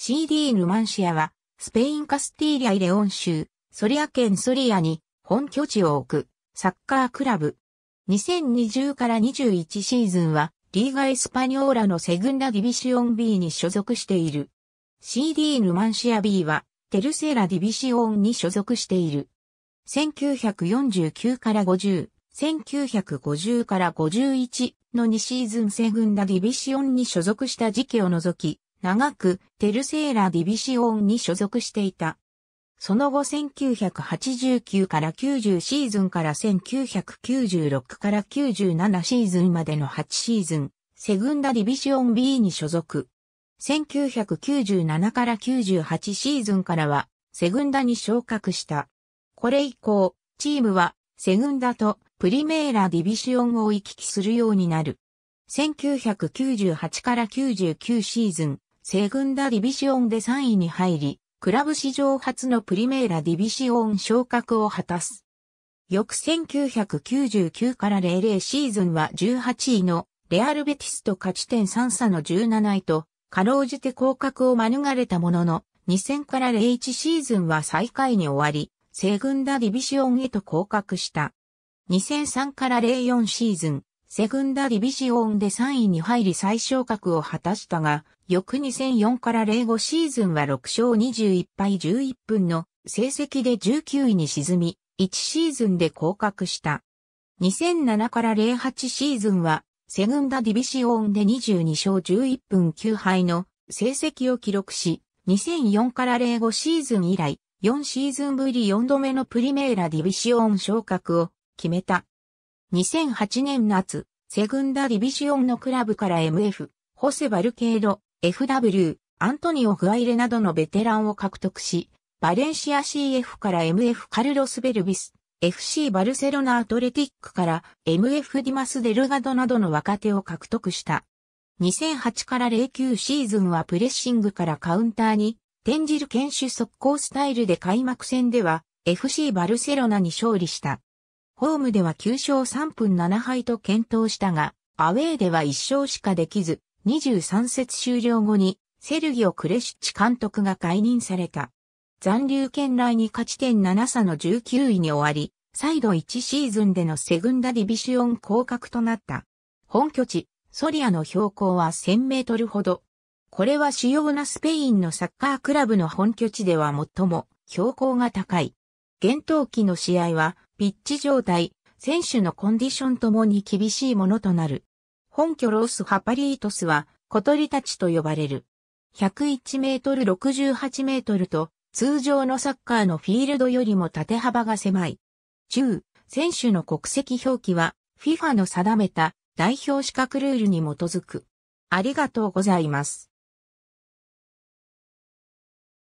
CD ヌマンシアは、スペインカスティーリア・イレオン州、ソリア県ソリアに本拠地を置くサッカークラブ。2020から21シーズンは、リーガ・エスパニョーラのセグンダ・ディビシオン B に所属している。CD ヌマンシア B は、テルセーラ・ディビシオンに所属している。1949から50、1950から51の2シーズンセグンダ・ディビシオンに所属した時期を除き、長くテルセーラ・ディビシオンに所属していた。その後1989から90シーズンから1996から97シーズンまでの8シーズン、セグンダ・ディビシオン B に所属。1997から98シーズンからは、セグンダに昇格した。これ以降、チームは、セグンダとプリメーラ・ディビシオンを行き来するようになる。1998から99シーズン、西軍ダディビシオンで3位に入り、クラブ史上初のプリメーラディビシオン昇格を果たす。翌1999から00シーズンは18位のレアルベティスと勝ち点3差の17位と、かろうじて降格を免れたものの、2000から01シーズンは最下位に終わり、西軍ダディビシオンへと降格した。2003から04シーズン、セグンダディビシオンで3位に入り最昇格を果たしたが、翌2004から05シーズンは6勝21敗11分の成績で19位に沈み、1シーズンで降格した。2007から08シーズンは、セグンダディビシオンで22勝11分9敗の成績を記録し、2004から05シーズン以来、4シーズンぶり4度目のプリメーラディビシオン昇格を決めた。2008年夏、セグンダディビジオンのクラブから MF、ホセ・バルケード、FW、アントニオ・グアイレなどのベテランを獲得し、バレンシア CF から MF カルロス・ベルビス、FC バルセロナアトレティックから MF ディマス・デルガドなどの若手を獲得した。2008から09シーズンはプレッシングからカウンターに転じる堅守速攻スタイルで開幕戦では FC バルセロナに勝利した。ホームでは9勝3分7敗と検討したが、アウェーでは1勝しかできず、23節終了後に、セルギオ・クレシッチ監督が解任された。残留圏内に勝ち点7差の19位に終わり、再度1シーズンでのセグンダディビシオン降格となった。本拠地、ソリアの標高は1000メートルほど。これは主要なスペインのサッカークラブの本拠地では最も標高が高い。厳冬期の試合はピッチ状態、選手のコンディションともに厳しいものとなる。本拠ロースハパリートスは小鳥たちと呼ばれる。101メートル68メートルと通常のサッカーのフィールドよりも縦幅が狭い。中、選手の国籍表記は FIFA の定めた代表資格ルールに基づく。ありがとうございます。